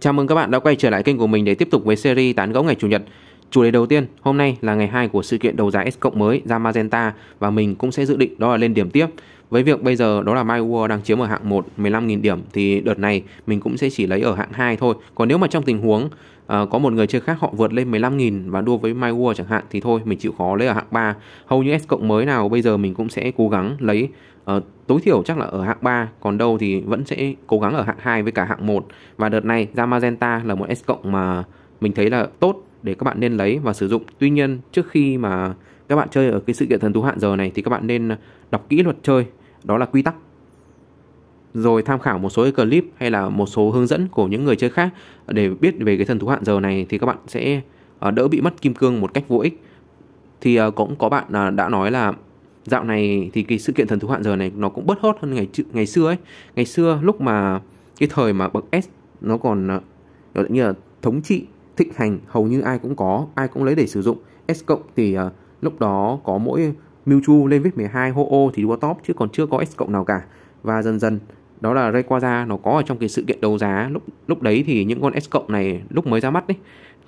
Chào mừng các bạn đã quay trở lại kênh của mình để tiếp tục với series tán gẫu ngày Chủ nhật. Chủ đề đầu tiên hôm nay là ngày 2 của sự kiện đấu giá S cộng mới ra Magenta và mình cũng sẽ dự định đó là lên điểm tiếp. Với việc bây giờ đó là My World đang chiếm ở hạng 1 15.000 điểm thì đợt này mình cũng sẽ chỉ lấy ở hạng 2 thôi. Còn nếu mà trong tình huống uh, có một người chơi khác họ vượt lên 15.000 và đua với My World chẳng hạn thì thôi mình chịu khó lấy ở hạng 3. Hầu như S cộng mới nào bây giờ mình cũng sẽ cố gắng lấy Ờ, tối thiểu chắc là ở hạng 3 còn đâu thì vẫn sẽ cố gắng ở hạng 2 với cả hạng 1 và đợt này ra Magenta là một S cộng mà mình thấy là tốt để các bạn nên lấy và sử dụng tuy nhiên trước khi mà các bạn chơi ở cái sự kiện thần thú hạn giờ này thì các bạn nên đọc kỹ luật chơi đó là quy tắc rồi tham khảo một số cái clip hay là một số hướng dẫn của những người chơi khác để biết về cái thần thú hạn giờ này thì các bạn sẽ ờ, đỡ bị mất kim cương một cách vô ích thì ờ, cũng có bạn đã nói là dạo này thì cái sự kiện thần thú hạn giờ này nó cũng bớt hot hơn ngày ngày xưa ấy ngày xưa lúc mà cái thời mà bậc S nó còn nó ờ, như là thống trị thịnh hành hầu như ai cũng có ai cũng lấy để sử dụng S cộng thì uh, lúc đó có mỗi Mewtwo lên viết 12 hô ô thì đua top chứ còn chưa có S cộng nào cả và dần dần đó là Rayquaza nó có ở trong cái sự kiện đấu giá lúc lúc đấy thì những con S cộng này lúc mới ra mắt đấy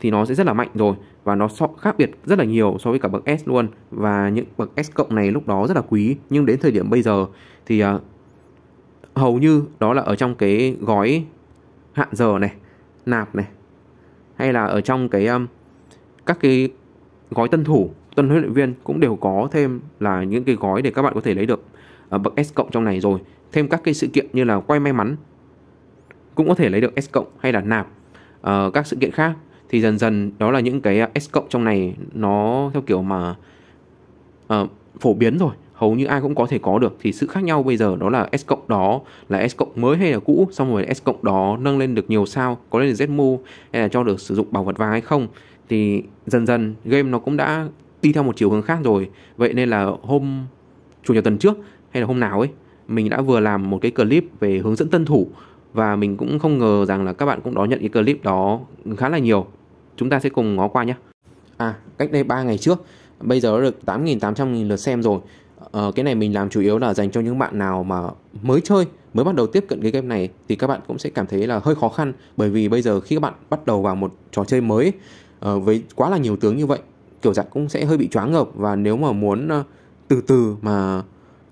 thì nó sẽ rất là mạnh rồi và nó so, khác biệt rất là nhiều so với cả bậc S luôn và những bậc S cộng này lúc đó rất là quý nhưng đến thời điểm bây giờ thì uh, hầu như đó là ở trong cái gói hạn giờ này nạp này hay là ở trong cái um, các cái gói tân thủ tân huấn luyện viên cũng đều có thêm là những cái gói để các bạn có thể lấy được ở à, bậc S cộng trong này rồi thêm các cái sự kiện như là quay may mắn cũng có thể lấy được S cộng hay là nạp uh, các sự kiện khác thì dần dần đó là những cái à, S cộng trong này nó theo kiểu mà uh, phổ biến rồi hầu như ai cũng có thể có được thì sự khác nhau bây giờ đó là S cộng đó là S cộng mới hay là cũ xong rồi S cộng đó nâng lên được nhiều sao có lên được mu hay là cho được sử dụng bảo vật vàng hay không thì dần dần game nó cũng đã đi theo một chiều hướng khác rồi vậy nên là hôm chủ nhật tuần trước hay là hôm nào ấy mình đã vừa làm một cái clip về hướng dẫn tân thủ và mình cũng không ngờ rằng là các bạn cũng đón nhận cái clip đó khá là nhiều chúng ta sẽ cùng ngó qua nhé à cách đây 3 ngày trước bây giờ đã được 8.800 lượt xem rồi ờ, cái này mình làm chủ yếu là dành cho những bạn nào mà mới chơi mới bắt đầu tiếp cận cái game này thì các bạn cũng sẽ cảm thấy là hơi khó khăn bởi vì bây giờ khi các bạn bắt đầu vào một trò chơi mới uh, với quá là nhiều tướng như vậy kiểu dạng cũng sẽ hơi bị choáng ngợp và nếu mà muốn uh, từ từ mà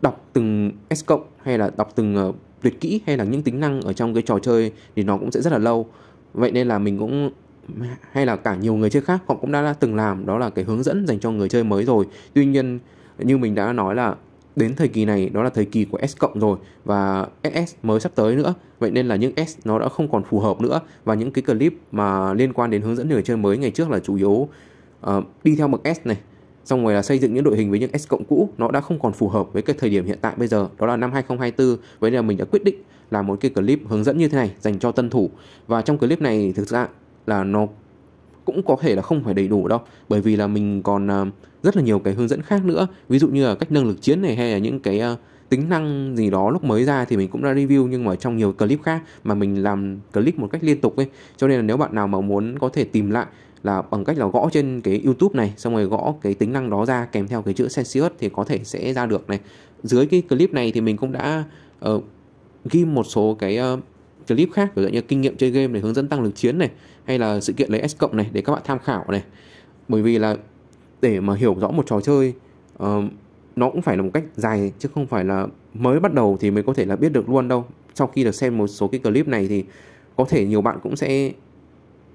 đọc từng S cộng hay là đọc từng uh, tuyệt kỹ hay là những tính năng ở trong cái trò chơi thì nó cũng sẽ rất là lâu vậy nên là mình cũng hay là cả nhiều người chơi khác họ cũng đã, đã từng làm đó là cái hướng dẫn dành cho người chơi mới rồi tuy nhiên như mình đã nói là đến thời kỳ này đó là thời kỳ của S cộng rồi và SS mới sắp tới nữa vậy nên là những S nó đã không còn phù hợp nữa và những cái clip mà liên quan đến hướng dẫn người chơi mới ngày trước là chủ yếu uh, đi theo bậc S này xong rồi là xây dựng những đội hình với những S cộng cũ nó đã không còn phù hợp với cái thời điểm hiện tại bây giờ đó là năm 2024 vậy nên là mình đã quyết định làm một cái clip hướng dẫn như thế này dành cho tân thủ và trong clip này thực ra là nó cũng có thể là không phải đầy đủ đâu bởi vì là mình còn à, rất là nhiều cái hướng dẫn khác nữa ví dụ như là cách nâng lực chiến này hay là những cái à, tính năng gì đó lúc mới ra thì mình cũng đã review nhưng mà trong nhiều clip khác mà mình làm clip một cách liên tục ấy cho nên là nếu bạn nào mà muốn có thể tìm lại là bằng cách là gõ trên cái YouTube này xong rồi gõ cái tính năng đó ra kèm theo cái chữ Celsius thì có thể sẽ ra được này dưới cái clip này thì mình cũng đã uh, ghi một số cái uh, clip khác ví dụ như kinh nghiệm chơi game này hướng dẫn tăng lực chiến này hay là sự kiện lấy S cộng này để các bạn tham khảo này bởi vì là để mà hiểu rõ một trò chơi uh, nó cũng phải là một cách dài chứ không phải là mới bắt đầu thì mới có thể là biết được luôn đâu sau khi được xem một số cái clip này thì có thể nhiều bạn cũng sẽ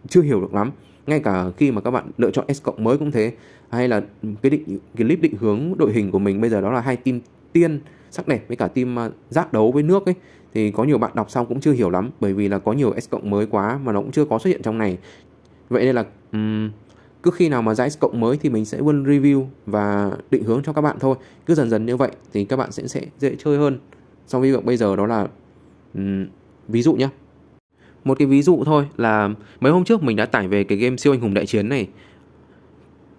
chưa hiểu được lắm ngay cả khi mà các bạn lựa chọn S cộng mới cũng thế hay là cái định cái clip định hướng đội hình của mình bây giờ đó là hai team tiên sắc đẹp với cả team à, giác đấu với nước ấy thì có nhiều bạn đọc xong cũng chưa hiểu lắm bởi vì là có nhiều S cộng mới quá mà nó cũng chưa có xuất hiện trong này vậy nên là um, cứ khi nào mà ra S cộng mới thì mình sẽ luôn review và định hướng cho các bạn thôi cứ dần dần như vậy thì các bạn sẽ sẽ dễ chơi hơn so với bây giờ đó là um, ví dụ nhé một cái ví dụ thôi là mấy hôm trước mình đã tải về cái game siêu anh hùng đại chiến này.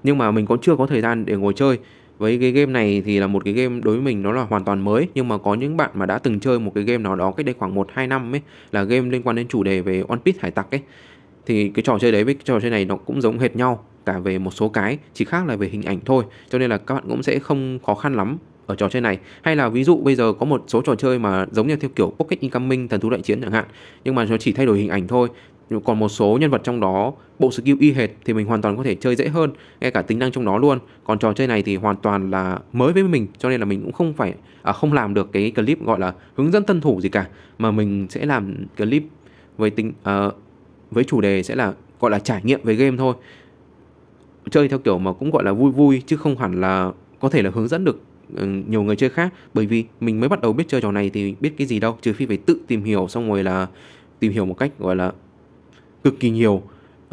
Nhưng mà mình cũng chưa có thời gian để ngồi chơi. Với cái game này thì là một cái game đối với mình nó là hoàn toàn mới Nhưng mà có những bạn mà đã từng chơi một cái game nào đó cách đây khoảng 1-2 năm ấy Là game liên quan đến chủ đề về One Piece hải tặc ấy Thì cái trò chơi đấy với cái trò chơi này nó cũng giống hệt nhau Cả về một số cái, chỉ khác là về hình ảnh thôi Cho nên là các bạn cũng sẽ không khó khăn lắm ở trò chơi này hay là ví dụ bây giờ có một số trò chơi mà giống như theo kiểu Pocket Incoming thần thú đại chiến chẳng hạn nhưng mà nó chỉ thay đổi hình ảnh thôi còn một số nhân vật trong đó bộ skill y hệt thì mình hoàn toàn có thể chơi dễ hơn ngay cả tính năng trong đó luôn còn trò chơi này thì hoàn toàn là mới với mình cho nên là mình cũng không phải à, không làm được cái clip gọi là hướng dẫn tân thủ gì cả mà mình sẽ làm clip với tính à, với chủ đề sẽ là gọi là trải nghiệm về game thôi chơi theo kiểu mà cũng gọi là vui vui chứ không hẳn là có thể là hướng dẫn được Ừ, nhiều người chơi khác bởi vì mình mới bắt đầu biết chơi trò này thì biết cái gì đâu trừ phi phải tự tìm hiểu xong rồi là tìm hiểu một cách gọi là cực kỳ nhiều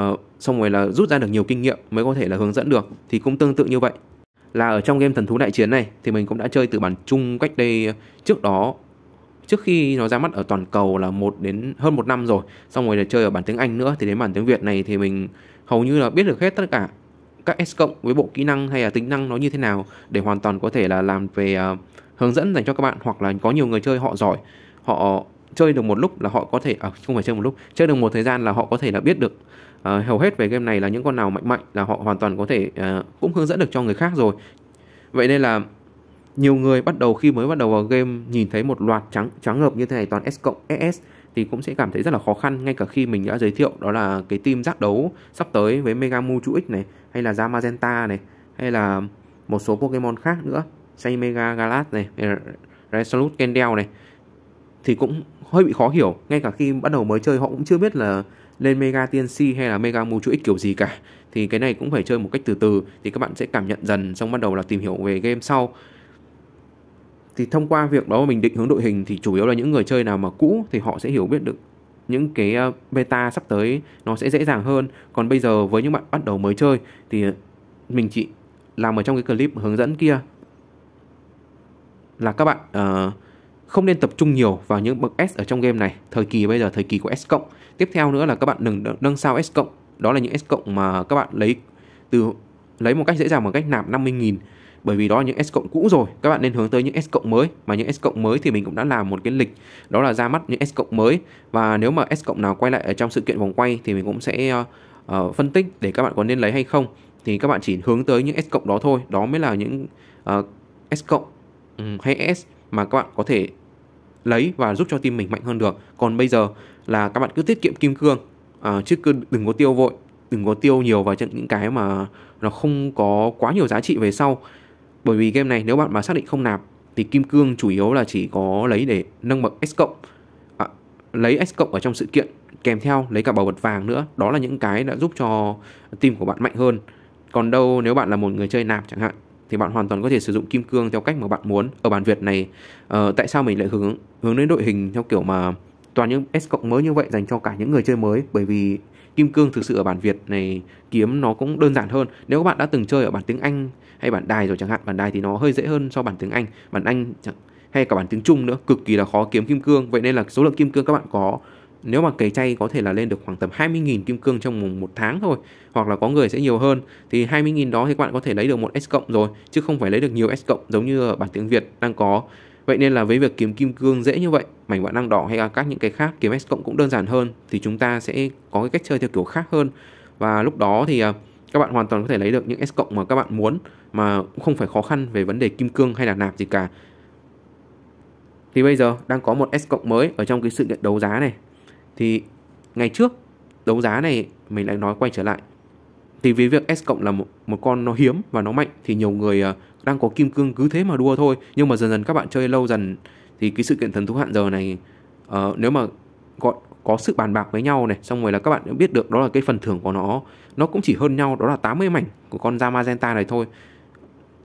uh, xong rồi là rút ra được nhiều kinh nghiệm mới có thể là hướng dẫn được thì cũng tương tự như vậy là ở trong game thần thú đại chiến này thì mình cũng đã chơi từ bản chung cách đây ờ, trước đó trước khi nó ra mắt ở toàn cầu là một đến hơn một năm rồi xong rồi là chơi ở bản tiếng anh nữa thì đến bản tiếng việt này thì mình hầu như là biết được hết tất cả các S cộng với bộ kỹ năng hay là tính năng nó như thế nào để hoàn toàn có thể là làm về ờ, hướng dẫn dành cho các bạn hoặc là có nhiều người chơi họ giỏi họ chơi được một lúc là họ có thể à, không phải chơi một lúc chơi được một thời gian là họ có thể là biết được uh, hầu hết về game này là những con nào mạnh mạnh là họ hoàn toàn có thể uh, cũng hướng dẫn được cho người khác rồi vậy nên là nhiều người bắt đầu khi mới bắt đầu vào game nhìn thấy một loạt trắng trắng ngợp như thế này toàn S cộng SS thì cũng sẽ cảm thấy rất là khó khăn ngay cả khi mình đã giới thiệu đó là cái team giác đấu sắp tới với Megamu Chu X này hay là Zamazenta này hay là một số Pokemon khác nữa say Mega Galat này Resolute Kendel này thì cũng hơi bị khó hiểu ngay cả khi bắt đầu mới chơi họ cũng chưa biết là lên Mega TNC hay là Mega Mu Chu X kiểu gì cả thì cái này cũng phải chơi một cách từ từ thì các bạn sẽ cảm nhận dần xong bắt đầu là tìm hiểu về game sau thì thông qua việc đó mình định hướng đội hình thì chủ yếu là những người chơi nào mà cũ thì họ sẽ hiểu biết được những cái ờ, beta sắp tới nó sẽ dễ dàng hơn còn bây giờ với những bạn bắt đầu mới chơi thì mình chỉ làm ở trong cái clip hướng dẫn kia là các bạn uh, không nên tập trung nhiều vào những bậc S ở trong game này thời kỳ bây giờ thời kỳ của S cộng tiếp theo nữa là các bạn đừng nâng sao S cộng đó là những S cộng mà các bạn lấy từ lấy một cách dễ dàng bằng cách nạp 50.000 bởi vì đó là những S cộng cũ rồi các bạn nên hướng tới những S cộng mới mà những S cộng mới thì mình cũng đã làm một cái lịch đó là ra mắt những S cộng mới và nếu mà S cộng nào quay lại ở trong sự kiện vòng quay thì mình cũng sẽ uh, uh, phân tích để các bạn có nên lấy hay không thì các bạn chỉ hướng tới những S cộng đó thôi đó mới là những uh, S cộng um, hay S mà các bạn có thể lấy và giúp cho team mình mạnh hơn được còn bây giờ là các bạn cứ tiết kiệm kim cương uh, chứ cứ đừng có tiêu vội đừng có tiêu nhiều vào những cái mà nó không có quá nhiều giá trị về sau bởi vì game này nếu bạn mà xác định không nạp thì kim cương chủ yếu là chỉ có lấy để nâng bậc S cộng à, lấy S cộng ở trong sự kiện kèm theo lấy cả bảo vật vàng nữa đó là những cái đã giúp cho team của bạn mạnh hơn còn đâu nếu bạn là một người chơi nạp chẳng hạn thì bạn hoàn toàn có thể sử dụng kim cương theo cách mà bạn muốn ở bản Việt này uh, tại sao mình lại hướng hướng đến đội hình theo kiểu mà toàn những S cộng mới như vậy dành cho cả những người chơi mới bởi vì kim cương thực sự ở bản Việt này kiếm nó cũng đơn giản hơn nếu các bạn đã từng chơi ở bản tiếng Anh hay bản đài rồi chẳng hạn bản đài thì nó hơi dễ hơn so bản tiếng Anh bản Anh chẳng, hay cả bản tiếng Trung nữa cực kỳ là khó kiếm kim cương vậy nên là số lượng kim cương các bạn có nếu mà cày chay có thể là lên được khoảng tầm 20.000 kim cương trong một tháng thôi hoặc là có người sẽ nhiều hơn thì 20.000 đó thì các bạn có thể lấy được một S cộng rồi chứ không phải lấy được nhiều S cộng giống như ở bản tiếng Việt đang có Vậy nên là với việc kiếm kim cương dễ như vậy, mảnh vạn năng đỏ hay là các những cái khác kiếm S cộng cũng đơn giản hơn thì chúng ta sẽ có cái cách chơi theo kiểu khác hơn. Và lúc đó thì à, các bạn hoàn toàn có thể lấy được những S cộng mà các bạn muốn mà cũng không phải khó khăn về vấn đề kim cương hay là nạp gì cả. Thì bây giờ đang có một S cộng mới ở trong cái sự kiện đấu giá này. Thì ngày trước đấu giá này mình lại nói quay trở lại thì vì việc S cộng là một, một con nó hiếm và nó mạnh thì nhiều người ờ, đang có kim cương cứ thế mà đua thôi nhưng mà dần dần các bạn chơi lâu dần thì cái sự kiện thần thú hạn giờ này uh, nếu mà có có sự bàn bạc với nhau này xong rồi là các bạn cũng biết được đó là cái phần thưởng của nó nó cũng chỉ hơn nhau đó là 80 mảnh của con da magenta này thôi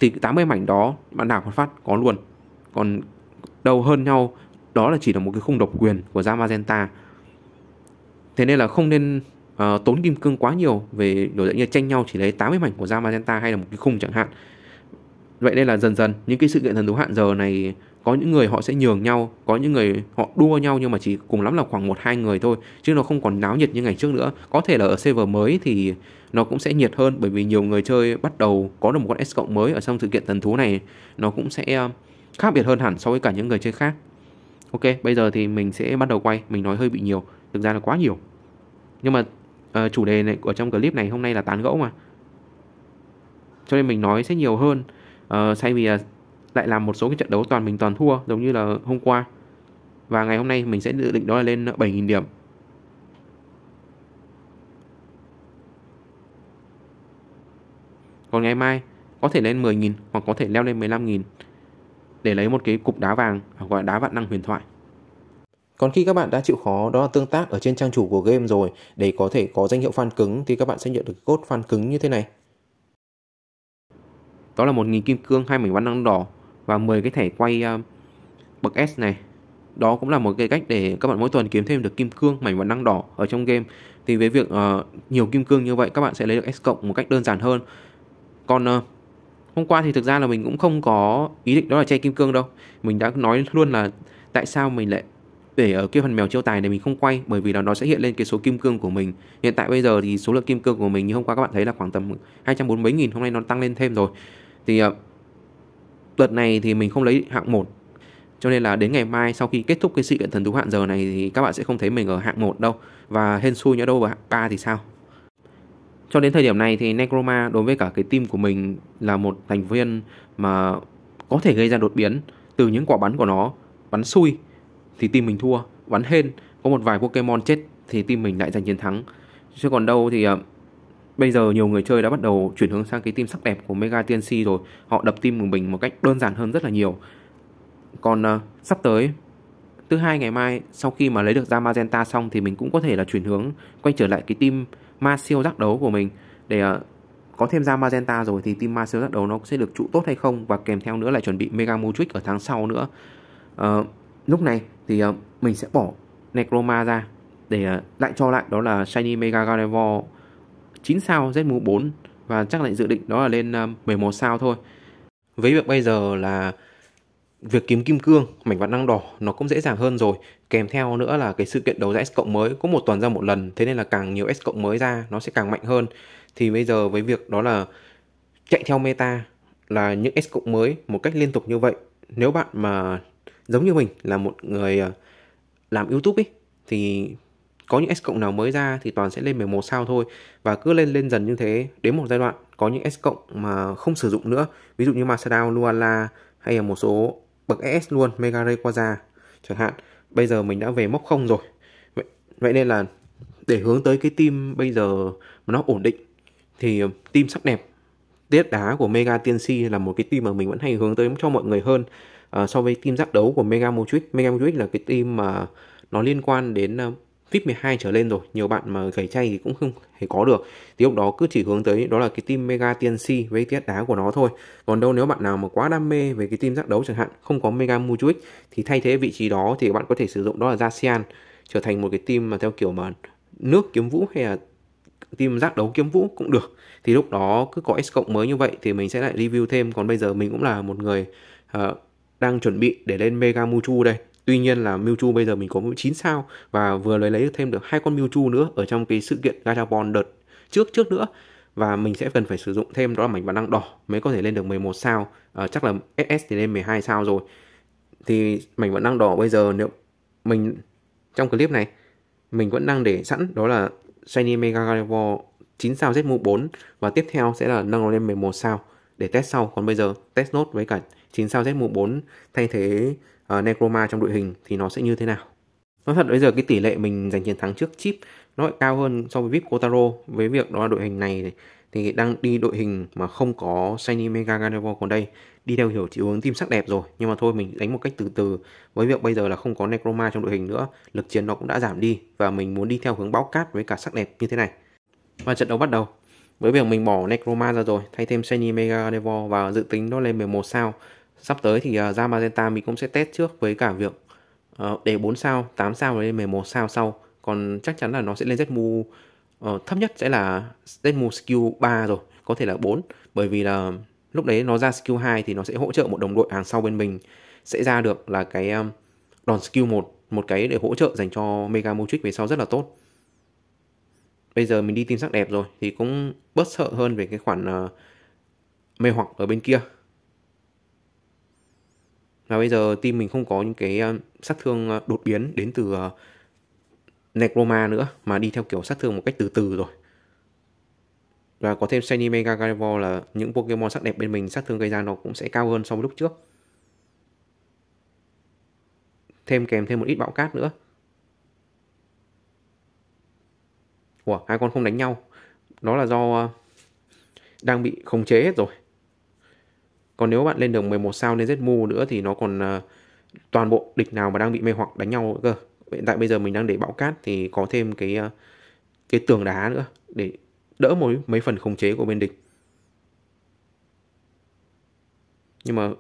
thì 80 mảnh đó bạn nào còn phát có luôn còn đâu hơn nhau đó là chỉ là một cái khung độc quyền của da magenta thế nên là không nên uh, tốn kim cương quá nhiều về nổi dậy như tranh nhau chỉ lấy 80 mảnh của da magenta hay là một cái khung chẳng hạn vậy đây là dần dần những cái sự kiện thần thú hạn giờ này có những người họ sẽ nhường nhau có những người họ đua nhau nhưng mà chỉ cùng lắm là khoảng một hai người thôi chứ nó không còn náo nhiệt như ngày trước nữa có thể là ở server mới thì nó cũng sẽ nhiệt hơn bởi vì nhiều người chơi bắt đầu có được một con S cộng mới ở trong sự kiện thần thú này nó cũng sẽ ờ, khác biệt hơn hẳn so với cả những người chơi khác ok bây giờ thì mình sẽ bắt đầu quay mình nói hơi bị nhiều thực ra là quá nhiều nhưng mà Ờ, chủ đề này của trong clip này hôm nay là tán gẫu mà cho nên mình nói sẽ nhiều hơn uh, thay vì uh, lại làm một số cái trận đấu toàn mình toàn thua giống như là hôm qua và ngày hôm nay mình sẽ dự định đó là lên 7.000 điểm còn ngày mai có thể lên 10.000 hoặc có thể leo lên 15.000 để lấy một cái cục đá vàng hoặc gọi là đá vạn năng huyền thoại còn khi các bạn đã chịu khó đó là tương tác ở trên trang chủ của game rồi để có thể có danh hiệu fan cứng thì các bạn sẽ nhận được cốt fan cứng như thế này. Đó là 1.000 kim cương, hai mảnh bắn năng đỏ và 10 cái thẻ quay à, bậc S này. Đó cũng là một cái cách để các bạn mỗi tuần kiếm thêm được kim cương, mảnh bắn năng đỏ ở trong game. Thì với việc uh, nhiều kim cương như vậy các bạn sẽ lấy được S cộng một cách đơn giản hơn. Còn uh, hôm qua thì thực ra là mình cũng không có ý định đó là chơi kim cương đâu. Mình đã nói luôn là tại sao mình lại để ở ờ, cái phần mèo chiêu tài này mình không quay bởi vì là nó sẽ hiện lên cái số kim cương của mình hiện tại bây giờ thì số lượng kim cương của mình như hôm qua các bạn thấy là khoảng tầm 240 mấy nghìn hôm nay nó tăng lên thêm rồi thì uh, đợt này thì mình không lấy hạng 1 cho nên là đến ngày mai sau khi kết thúc cái sự kiện thần thú hạn giờ này thì các bạn sẽ không thấy mình ở hạng 1 đâu và hên xui nhớ đâu và hạng 3 thì sao cho đến thời điểm này thì Necroma đối với cả cái team của mình là một thành viên mà có thể gây ra đột biến từ những quả bắn của nó bắn xui thì team mình thua bắn hên có một vài pokemon chết thì team mình lại giành chiến thắng chứ còn đâu thì uh, bây giờ nhiều người chơi đã bắt đầu chuyển hướng sang cái team sắc đẹp của mega tnc rồi họ đập team của mình một cách đơn giản hơn rất là nhiều còn uh, sắp tới thứ hai ngày mai sau khi mà lấy được ra magenta xong thì mình cũng có thể là chuyển hướng quay trở lại cái team ma siêu giác đấu của mình để uh, có thêm ra magenta rồi thì team ma siêu giác đấu nó sẽ được trụ tốt hay không và kèm theo nữa là chuẩn bị mega motric ở tháng sau nữa uh, lúc này thì uh, mình sẽ bỏ Necroma ra để uh, lại cho lại đó là Shiny Mega Gardevoir 9 sao ZMU4 và chắc lại dự định đó là lên uh, ờ, 11 sao thôi. Với việc bây giờ là việc kiếm kim cương, mảnh vạn năng đỏ nó cũng dễ dàng hơn rồi. Kèm theo nữa là cái sự kiện đấu giá S cộng mới có một tuần ra một lần, thế nên là càng nhiều S cộng mới ra nó sẽ càng mạnh hơn. Thì bây giờ với việc đó là chạy theo meta là những S cộng mới một cách liên tục như vậy, nếu bạn mà giống như mình là một người ờ, làm youtube ấy thì có những S cộng nào mới ra thì toàn sẽ lên 11 sao thôi và cứ lên lên dần như thế đến một giai đoạn có những S cộng mà không sử dụng nữa ví dụ như Masadao, Luala hay là một số bậc S luôn Mega Ray chẳng hạn bây giờ mình đã về mốc không rồi vậy, vậy nên là để hướng tới cái team bây giờ mà nó ổn định thì ờ, team sắc đẹp tiết đá của Mega Si là một cái team mà mình vẫn hay hướng tới cho mọi người hơn Ờ, so với team giác đấu của Mega Motrix Mega Motrix là cái team mà nó liên quan đến uh, VIP 12 trở lên rồi nhiều bạn mà gầy chay thì cũng không thể có được thì lúc đó cứ chỉ hướng tới đó là cái team Mega TNC với tiết đá của nó thôi còn đâu nếu bạn nào mà quá đam mê về cái team giác đấu chẳng hạn không có Mega Motrix thì thay thế vị trí đó thì bạn có thể sử dụng đó là Zacian trở thành một cái team mà theo kiểu mà nước kiếm vũ hay là team giác đấu kiếm vũ cũng được thì lúc đó cứ có S cộng mới như vậy thì mình sẽ lại review thêm còn bây giờ mình cũng là một người uh, đang chuẩn bị để lên Mega Mewtwo đây. Tuy nhiên là Mewtwo bây giờ mình có 9 sao và vừa lấy lấy thêm được hai con Mewtwo nữa ở trong cái sự kiện Gachapon đợt trước trước nữa và mình sẽ cần phải sử dụng thêm đó là mảnh bản năng đỏ mới có thể lên được 11 sao. À, chắc là SS thì lên 12 sao rồi. Thì mảnh bản năng đỏ bây giờ nếu mình trong clip này mình vẫn đang để sẵn đó là Shiny Mega Gardevoir 9 sao ZMU4 và tiếp theo sẽ là nâng nó lên 11 sao để test sau. Còn bây giờ test nốt với cả 9 sao Z14 thay thế uh, Necroma trong đội hình thì nó sẽ như thế nào. Nói thật bây giờ cái tỷ lệ mình giành chiến thắng trước chip nó lại cao hơn so với VIP Kotaro với việc đó là đội hình này thì đang đi đội hình mà không có Shiny Mega Gardevoir còn đây đi theo hiểu chỉ hướng team sắc đẹp rồi nhưng mà thôi mình đánh một cách từ từ với việc bây giờ là không có Necroma trong đội hình nữa lực chiến nó cũng đã giảm đi và mình muốn đi theo hướng báo cát với cả sắc đẹp như thế này và trận đấu bắt đầu với việc mình bỏ Necroma ra rồi thay thêm Shiny Mega Gardevoir và dự tính nó lên 11 sao sắp tới thì uh, ra Magenta mình cũng sẽ test trước với cả việc uh, để 4 sao, 8 sao và lên 11 sao sau. Còn chắc chắn là nó sẽ lên Zmu uh, ờ, thấp nhất sẽ là Zmu skill 3 rồi, có thể là 4 bởi vì là lúc đấy nó ra skill 2 thì nó sẽ hỗ trợ một đồng đội hàng sau bên mình sẽ ra được là cái um, đòn skill 1 một cái để hỗ trợ dành cho Mega Motric về sau rất là tốt. Bây giờ mình đi tìm sắc đẹp rồi thì cũng bớt sợ hơn về cái khoản uh, mê hoặc ở bên kia mà bây giờ team mình không có những cái ờ, sát thương ờ, đột biến đến từ ờ, Necroma nữa mà đi theo kiểu sát thương một cách từ từ rồi và có thêm Shiny Mega Gardevoir là những Pokemon sắc đẹp bên mình sát thương gây ra nó cũng sẽ cao hơn so với lúc trước thêm kèm thêm một ít bão cát nữa Ủa, hai con không đánh nhau đó là do đang bị khống chế hết rồi còn nếu bạn lên được 11 sao lên Zmu nữa thì nó còn uh, toàn bộ địch nào mà đang bị mê hoặc đánh nhau cơ hiện tại bây giờ mình đang để bão cát thì có thêm cái uh, cái tường đá nữa để đỡ mấy mấy phần khống chế của bên địch nhưng mà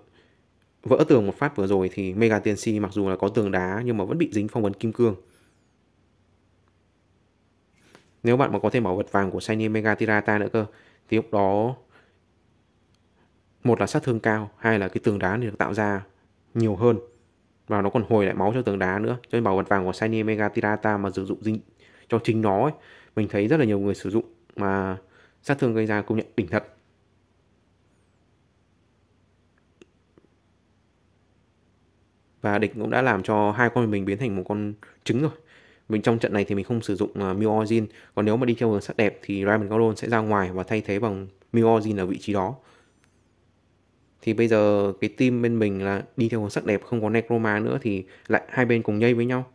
vỡ tường một phát vừa rồi thì mega tiên si mặc dù là có tường đá nhưng mà vẫn bị dính phong vấn kim cương nếu bạn mà có thêm bảo vật vàng của shiny mega tirata nữa cơ thì lúc đó một là sát thương cao hai là cái tường đá được tạo ra nhiều hơn và nó còn hồi lại máu cho tường đá nữa cho nên bảo vật vàng của Shiny Mega Tirata mà sử dụng dinh cho chính nó ấy, mình thấy rất là nhiều người sử dụng mà sát thương gây ra công nhận đỉnh thật và địch cũng đã làm cho hai con mình biến thành một con trứng rồi mình trong trận này thì mình không sử dụng uh, à, Mew còn nếu mà đi theo hướng sắc đẹp thì Raven golden sẽ ra ngoài và thay thế bằng Mew ở vị trí đó thì bây giờ cái team bên mình là đi theo hướng sắc đẹp không có necroma nữa thì lại hai bên cùng nhây với nhau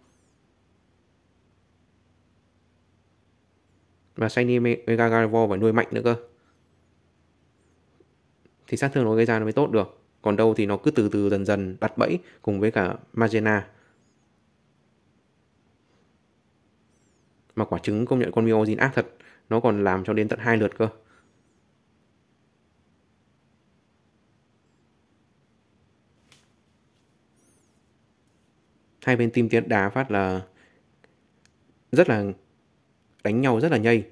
và shiny mega gardevoir phải nuôi mạnh nữa cơ thì sát thương nó gây ra nó mới tốt được còn đâu thì nó cứ từ từ dần dần đặt bẫy cùng với cả magena mà quả trứng công nhận con miozin ác thật nó còn làm cho đến tận hai lượt cơ hai bên team tiến đá phát là rất là đánh nhau rất là nhây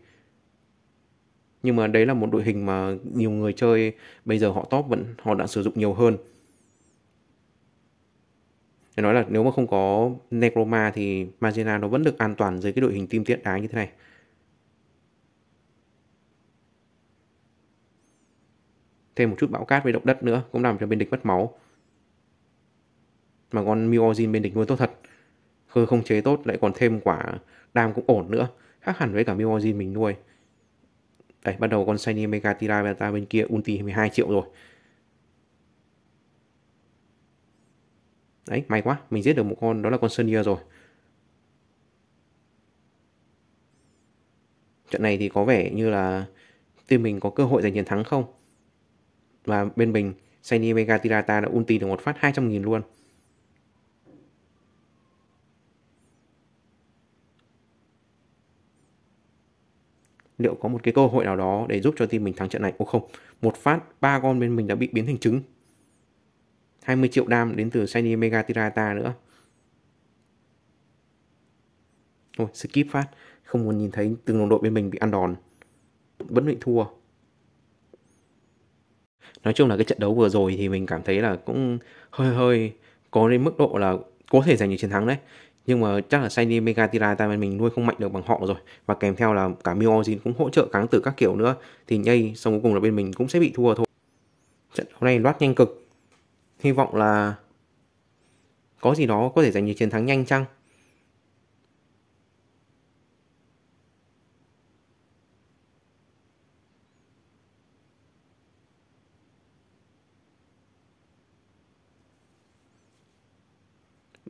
nhưng mà đấy là một đội hình mà nhiều người chơi bây giờ họ top vẫn họ đã sử dụng nhiều hơn để nói là nếu mà không có Necroma thì magina nó vẫn được an toàn dưới cái đội hình team tiến đá như thế này. Thêm một chút bão cát với động đất nữa cũng làm cho bên địch mất máu mà con Miozin bên địch nuôi tốt thật. Khơi không chế tốt lại còn thêm quả đam cũng ổn nữa, khác hẳn với cả Miozin mình nuôi. Đấy, bắt đầu con Shiny Mega Tirabata bên kia ulti 12 triệu rồi. Đấy, may quá, mình giết được một con, đó là con Sonia rồi. Trận này thì có vẻ như là team mình có cơ hội giành chiến thắng không? Và bên mình, Shiny Mega Tirata đã ulti được một phát 200.000 luôn. liệu có một cái cơ hội nào đó để giúp cho team mình thắng trận này ô không một phát ba con bên mình đã bị biến thành trứng 20 triệu đam đến từ Shiny Mega Tirata nữa Thôi skip phát Không muốn nhìn thấy từng đồng đội bên mình bị ăn đòn Vẫn bị thua Nói chung là cái trận đấu vừa rồi thì mình cảm thấy là cũng hơi hơi có đến mức độ là có thể giành được chiến thắng đấy nhưng mà chắc là Shiny Megatira bên mình nuôi không mạnh được bằng họ rồi và kèm theo là cả Miozin cũng hỗ trợ kháng từ các kiểu nữa thì nhây xong cuối cùng là bên mình cũng sẽ bị thua thôi trận hôm nay loát nhanh cực hy vọng là có gì đó có thể giành được chiến thắng nhanh chăng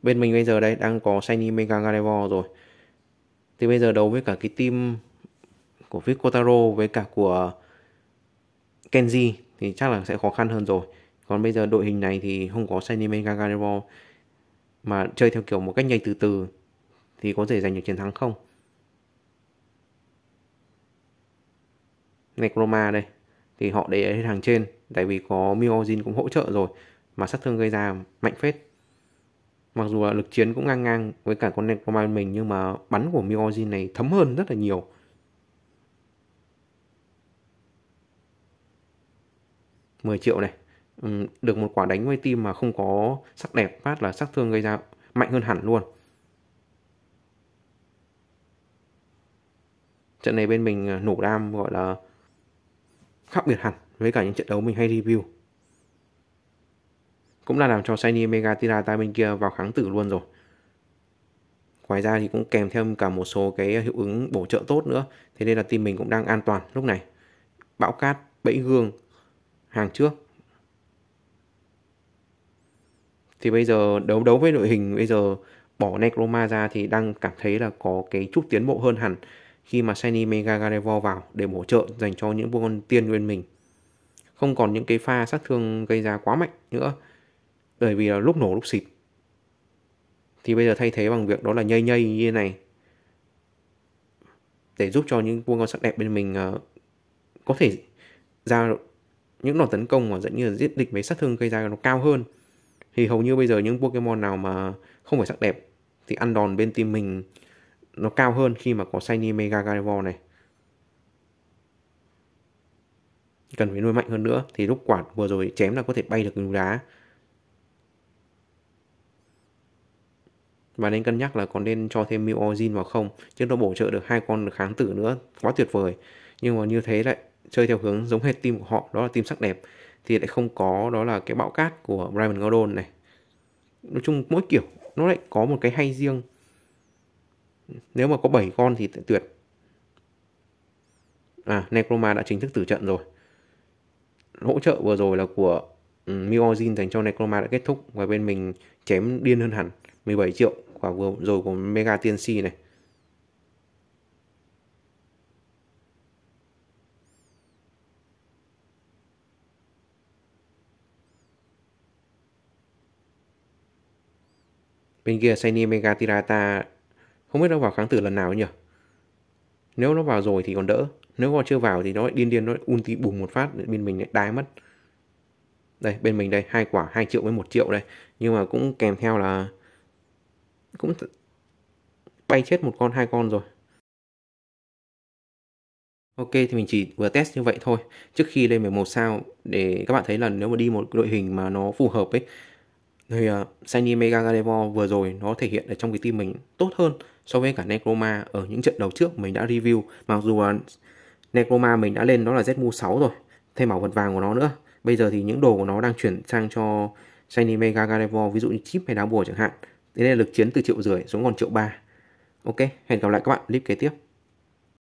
bên mình bây giờ đây đang có Shiny Mega Gardevoir rồi thì bây giờ đấu với cả cái team của Vicotaro với cả của Kenji thì chắc là sẽ khó khăn hơn rồi còn bây giờ đội hình này thì không có Shiny Mega Gardevoir mà chơi theo kiểu một cách nhây từ từ thì có thể giành được chiến thắng không Necroma đây thì họ để ở hàng trên tại vì có Miozin cũng hỗ trợ rồi mà sát thương gây ra mạnh phết Mặc dù là lực chiến cũng ngang ngang với cả con Necromite mình nhưng mà bắn của Miozin này thấm hơn rất là nhiều. mười triệu này được một quả đánh với tim mà không có sắc đẹp phát là sắc thương gây ra mạnh hơn hẳn luôn trận này bên mình à, nổ đam gọi là khác biệt hẳn với cả những trận đấu mình hay review cũng là làm cho Shiny Mega Tirata bên kia vào kháng tử luôn rồi ngoài ra thì cũng kèm theo cả một số cái hiệu ứng bổ trợ tốt nữa thế nên là team mình cũng đang an toàn lúc này bão cát bẫy gương hàng trước thì bây giờ đấu đấu với đội hình bây giờ bỏ Necroma ra thì đang cảm thấy là có cái chút tiến bộ hơn hẳn khi mà Shiny Mega Gardevoir vào để bổ trợ dành cho những con tiên nguyên mình. Không còn những cái pha sát thương gây ra quá mạnh nữa bởi vì là lúc nổ lúc xịt thì bây giờ thay thế bằng việc đó là nhây nhây như thế này để giúp cho những quân con sắc đẹp bên mình uh, có thể ra những đòn tấn công mà dẫn như là giết địch với sát thương gây ra nó cao hơn thì hầu như bây giờ những Pokemon nào mà không phải sắc đẹp thì ăn đòn bên team mình nó cao hơn khi mà có Shiny Mega Gardevoir này cần phải nuôi mạnh hơn nữa thì lúc quạt vừa rồi chém là có thể bay được núi đá và nên cân nhắc là còn nên cho thêm Muojin vào không chứ nó bổ trợ được hai con kháng tử nữa quá tuyệt vời nhưng mà như thế lại chơi theo hướng giống hệt team của họ đó là team sắc đẹp thì lại không có đó là cái bão cát của Brian Gordon này nói chung mỗi kiểu nó lại có một cái hay riêng nếu mà có 7 con thì tuyệt à Necroma đã chính thức tử trận rồi hỗ trợ vừa rồi là của um, ừ, Miojin dành cho Necroma đã kết thúc và bên mình chém điên hơn hẳn 17 triệu quả vừa rồi của Mega TNC này Bên kia Shiny Mega Tirata không biết nó vào kháng tử lần nào nhỉ. Nếu nó vào rồi thì còn đỡ. Nếu còn chưa vào thì nó điên điên nó ulti bùng một phát bên mình lại đái mất. Đây bên mình đây hai quả 2 triệu với 1 triệu đây. Nhưng mà cũng kèm theo là cũng bay chết một con hai con rồi Ok thì mình chỉ vừa test như vậy thôi trước khi lên về 11 sao để các bạn thấy là nếu mà đi một đội hình mà nó phù hợp ấy thì uh, ờ, Sunny Mega Gardevoir vừa rồi nó thể hiện ở trong cái team mình tốt hơn so với cả Necroma ở những trận đầu trước mình đã review mặc dù uh, Necroma mình đã lên đó là Zmu 6 rồi thêm bảo vật vàng của nó nữa bây giờ thì những đồ của nó đang chuyển sang cho Shiny Mega Gardevoir ví dụ như chip hay đá bùa chẳng hạn Thế nên lực chiến từ triệu rưỡi xuống còn triệu ba. Ok, hẹn gặp lại các bạn clip kế tiếp.